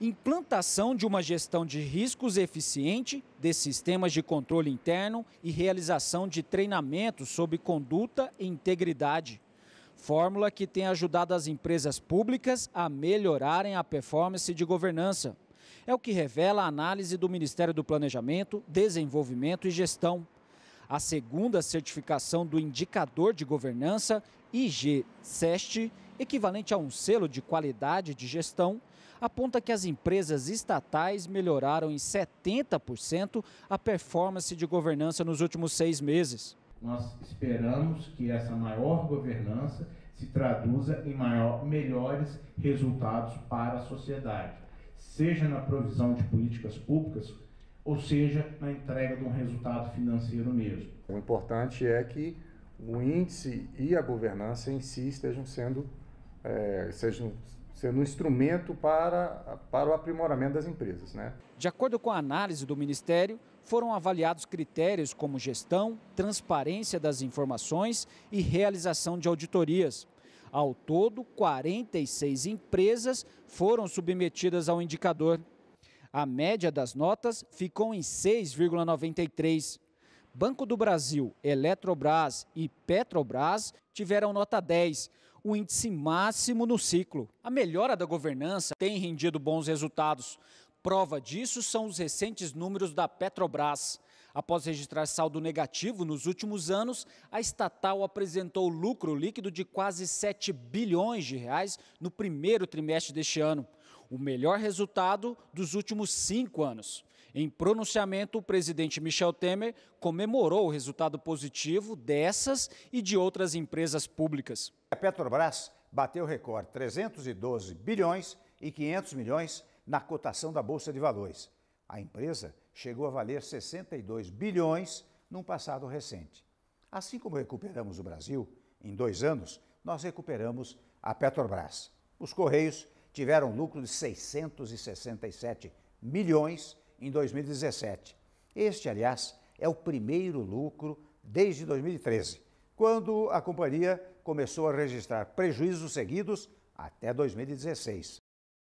implantação de uma gestão de riscos eficiente, de sistemas de controle interno e realização de treinamentos sobre conduta e integridade. Fórmula que tem ajudado as empresas públicas a melhorarem a performance de governança. É o que revela a análise do Ministério do Planejamento, Desenvolvimento e Gestão. A segunda certificação do Indicador de Governança, IG-SEST, equivalente a um selo de qualidade de gestão, aponta que as empresas estatais melhoraram em 70% a performance de governança nos últimos seis meses. Nós esperamos que essa maior governança se traduza em maior, melhores resultados para a sociedade, seja na provisão de políticas públicas, ou seja na entrega de um resultado financeiro mesmo. O importante é que o índice e a governança em si estejam sendo é, seja, sendo um instrumento para, para o aprimoramento das empresas. Né? De acordo com a análise do Ministério, foram avaliados critérios como gestão, transparência das informações e realização de auditorias. Ao todo, 46 empresas foram submetidas ao indicador. A média das notas ficou em 6,93. Banco do Brasil, Eletrobras e Petrobras tiveram nota 10, o índice máximo no ciclo. A melhora da governança tem rendido bons resultados. Prova disso são os recentes números da Petrobras. Após registrar saldo negativo nos últimos anos, a estatal apresentou lucro líquido de quase 7 bilhões de reais no primeiro trimestre deste ano, o melhor resultado dos últimos cinco anos. Em pronunciamento, o presidente Michel Temer comemorou o resultado positivo dessas e de outras empresas públicas. A Petrobras bateu recorde 312 bilhões e 500 milhões na cotação da Bolsa de Valores. A empresa chegou a valer 62 bilhões num passado recente. Assim como recuperamos o Brasil, em dois anos, nós recuperamos a Petrobras. Os Correios tiveram lucro de 667 milhões em 2017. Este, aliás, é o primeiro lucro desde 2013, quando a companhia começou a registrar prejuízos seguidos até 2016.